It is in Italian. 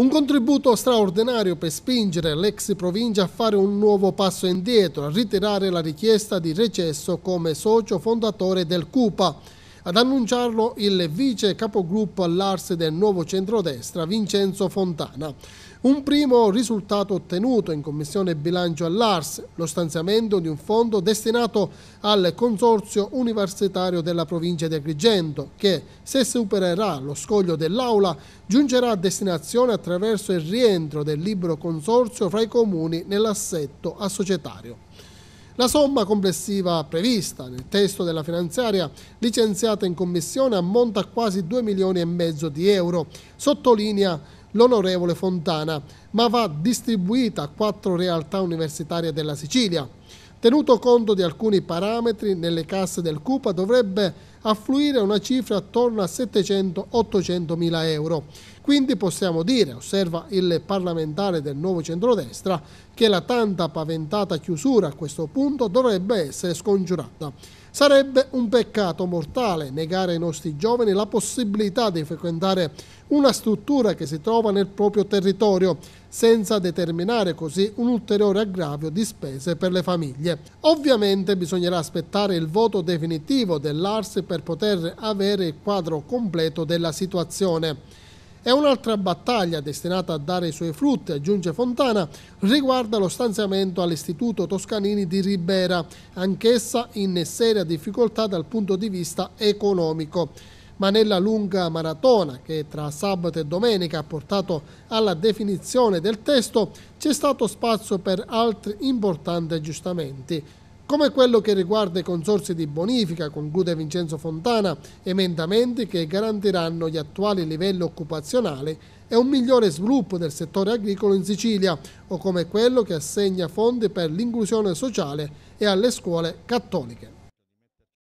Un contributo straordinario per spingere l'ex provincia a fare un nuovo passo indietro, a ritirare la richiesta di recesso come socio fondatore del CUPA. Ad annunciarlo il vice capogruppo all'Ars del nuovo centrodestra Vincenzo Fontana. Un primo risultato ottenuto in Commissione Bilancio all'Ars, lo stanziamento di un fondo destinato al Consorzio Universitario della provincia di Agrigento, che, se supererà lo scoglio dell'Aula, giungerà a destinazione attraverso il rientro del libero consorzio fra i comuni nell'assetto associatario. La somma complessiva prevista nel testo della finanziaria licenziata in commissione ammonta a quasi 2 milioni e mezzo di euro, sottolinea l'onorevole Fontana, ma va distribuita a quattro realtà universitarie della Sicilia. Tenuto conto di alcuni parametri, nelle casse del CUPA dovrebbe affluire una cifra attorno a 700-800 mila euro. Quindi possiamo dire, osserva il parlamentare del nuovo centrodestra, che la tanta paventata chiusura a questo punto dovrebbe essere scongiurata. Sarebbe un peccato mortale negare ai nostri giovani la possibilità di frequentare una struttura che si trova nel proprio territorio, senza determinare così un ulteriore aggravio di spese per le famiglie. Ovviamente bisognerà aspettare il voto definitivo dell'ARS per poter avere il quadro completo della situazione. E un'altra battaglia destinata a dare i suoi frutti, aggiunge Fontana, riguarda lo stanziamento all'Istituto Toscanini di Ribera, anch'essa in seria difficoltà dal punto di vista economico. Ma nella lunga maratona che tra sabato e domenica ha portato alla definizione del testo c'è stato spazio per altri importanti aggiustamenti come quello che riguarda i consorsi di bonifica, conclude Vincenzo Fontana, emendamenti che garantiranno gli attuali livelli occupazionali e un migliore sviluppo del settore agricolo in Sicilia, o come quello che assegna fondi per l'inclusione sociale e alle scuole cattoliche.